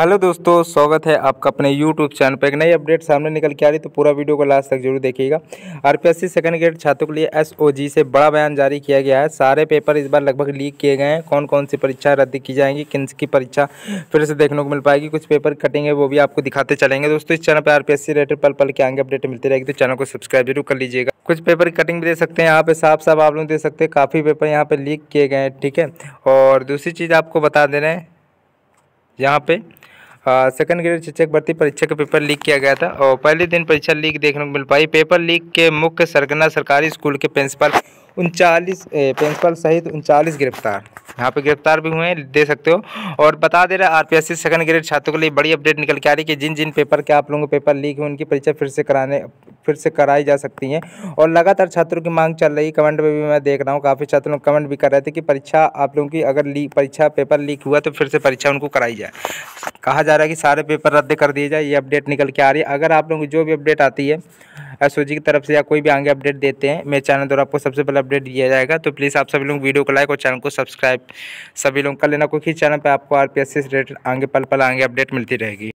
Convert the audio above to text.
hello दोस्तों स्वागत है आपका अपने यूट्यूब चैनल पर एक नई अपडेट सामने निकल के आ रही तो पूरा वीडियो को लास्ट तक जरूर देखिएगा आर पी सेकंड ग्रेड छात्रों के लिए एसओजी से बड़ा बयान जारी किया गया है सारे पेपर इस बार लगभग लीक किए गए हैं कौन कौन सी परीक्षा रद्द की जाएंगी किन की परीक्षा फिर से देखने को मिल पाएगी कुछ पेपर कटिंग है वो भी आपको दिखाते चलेंगे दोस्तों इस चैनल पर आर रिलेटेड पल पल के आगे अपडेट मिलती रहेगी तो चैनल को सब्सक्राइब जरूर कर लीजिएगा कुछ पेपर की कटिंग भी दे सकते हैं यहाँ पे साफ साफ आप लोग दे सकते हैं काफ़ी पेपर यहाँ पे लीक किए गए हैं ठीक है और दूसरी चीज़ आपको बता दे रहे हैं जहाँ पे सेकंड ग्रेड शिक्षक भर्ती परीक्षा का पेपर लीक किया गया था और पहले दिन परीक्षा लीक देखने को मिल पाई पेपर लीक के मुख्य सरगना सरकारी स्कूल के प्रिंसिपल उनचालीस प्रिंसिपल सहित उनचालीस गिरफ्तार यहाँ पे गिरफ्तार भी हुए हैं दे सकते हो और बता दे रहे R P S C second grade छात्रों के लिए बड़ी अपडेट निकल के आ रही है कि जिन जिन पेपर के आप लोगों को पेपर लीक हुए उनकी परीक्षा फिर से कराने फिर से कराई जा सकती हैं और लगातार छात्रों की मांग चल रही है कमेंट में भी मैं देख रहा हूँ काफ़ी छात्र लोग कमेंट भी कर रहे थे कि परीक्षा आप लोगों की अगर ली परीक्षा पेपर लीक हुआ तो फिर से परीक्षा उनको कराई जाए कहा जा रहा है कि सारे पेपर रद्द कर दिए जाए ये अपडेट निकल के आ रही है अगर आप लोगों की जो भी अपडेट आती है एस की तरफ से या कोई भी आगे अपडेट देते हैं मेरे चैनल द्वारा आपको सबसे पहले अपडेट दिया जाएगा तो प्लीज़ आप सभी लोग वीडियो को लाइक और चैनल को सब्सक्राइब सभी लोग कर लेना क्योंकि चैनल पर आपको आर सी रिलेटेड आगे पल पल आगे अपडेट मिलती रहेगी